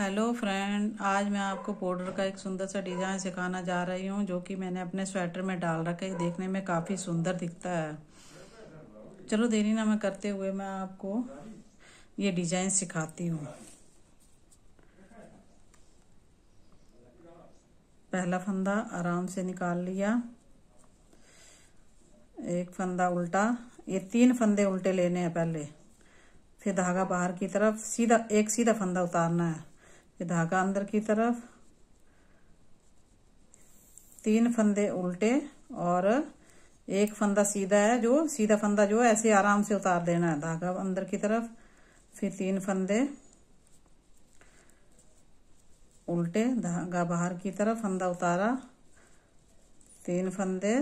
hello friend आज मैं आपको पाउडर का एक सुंदर सा डिज़ाइन सिखाना जा रही हूँ जो कि मैंने अपने स्वेटर में डाल रखा है देखने में काफ़ी सुंदर दिखता है चलो देरी ना मैं करते हुए मैं आपको ये डिज़ाइन सिखाती हूँ पहला फंदा आराम से निकाल लिया एक फंदा उल्टा ये तीन फंदे उल्टे लेने हैं पहले फिर धागा बाहर की तरफ सीधा एक सीधा फंदा उतारना है ये धागा अंदर की तरफ तीन फंदे उल्टे और एक फंदा सीधा है जो सीधा फंदा जो ऐसे आराम से उतार देना है धागा अंदर की तरफ फिर तीन फंदे उल्टे धागा बाहर की तरफ फंदा उतारा तीन फंदे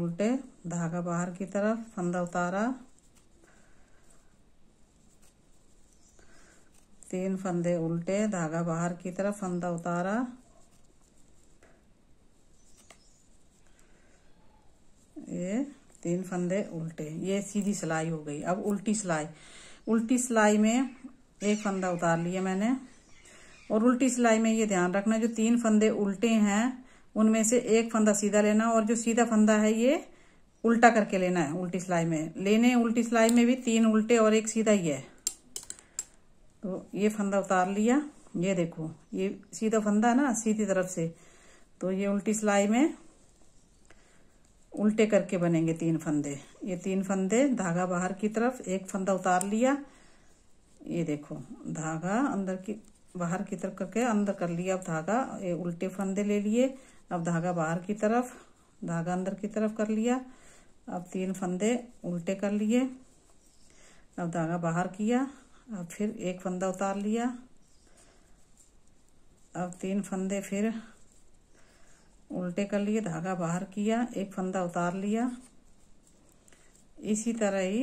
उल्टे धागा बाहर की तरफ फंदा उतारा तीन फंदे उल्टे धागा बाहर की तरफ फंदा उतारा ये तीन फंदे उल्टे ये सीधी सिलाई हो गई अब उल्टी सिलाई उल्टी सिलाई में एक फंदा उतार लिया मैंने और उल्टी सिलाई में ये ध्यान रखना जो तीन फंदे उल्टे हैं उनमें से एक फंदा सीधा लेना और जो सीधा फंदा है ये उल्टा करके लेना है उल्टी सिलाई में लेने उल्टी सिलाई में भी तीन उल्टे और एक सीधा ही है तो ये फंदा उतार लिया ये देखो ये सीधा फंदा है ना सीधी तरफ से तो ये उल्टी सिलाई में उल्टे करके बनेंगे तीन फंदे ये तीन फंदे धागा बाहर की तरफ एक फंदा उतार लिया ये देखो धागा अंदर की बाहर की तरफ करके अंदर कर लिया अब धागा ये उल्टे फंदे ले लिए अब धागा बाहर की तरफ धागा अंदर की तरफ कर लिया अब तीन फंदे उल्टे कर लिए अब धागा बाहर किया अब फिर एक फंदा उतार लिया अब तीन फंदे फिर उल्टे कर लिए धागा बाहर किया एक फंदा उतार लिया इसी तरह ही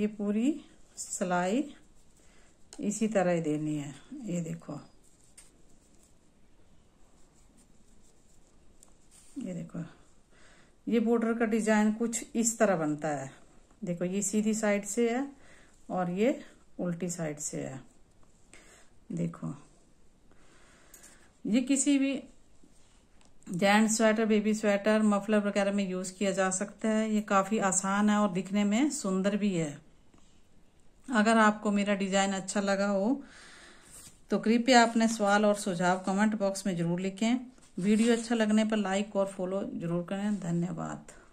ये पूरी सिलाई इसी तरह ही देनी है ये देखो ये देखो ये बॉर्डर का डिजाइन कुछ इस तरह बनता है देखो ये सीधी साइड से है और ये उल्टी साइड से है देखो ये किसी भी gents sweater baby sweater muffler वगैरह में यूज किया जा सकता है ये काफी आसान है और दिखने में सुंदर भी है अगर आपको मेरा डिजाइन अच्छा लगा हो तो कृपया अपने सवाल और सुझाव कमेंट बॉक्स में जरूर लिखें वीडियो अच्छा लगने पर लाइक और फॉलो जरूर करें धन्यवाद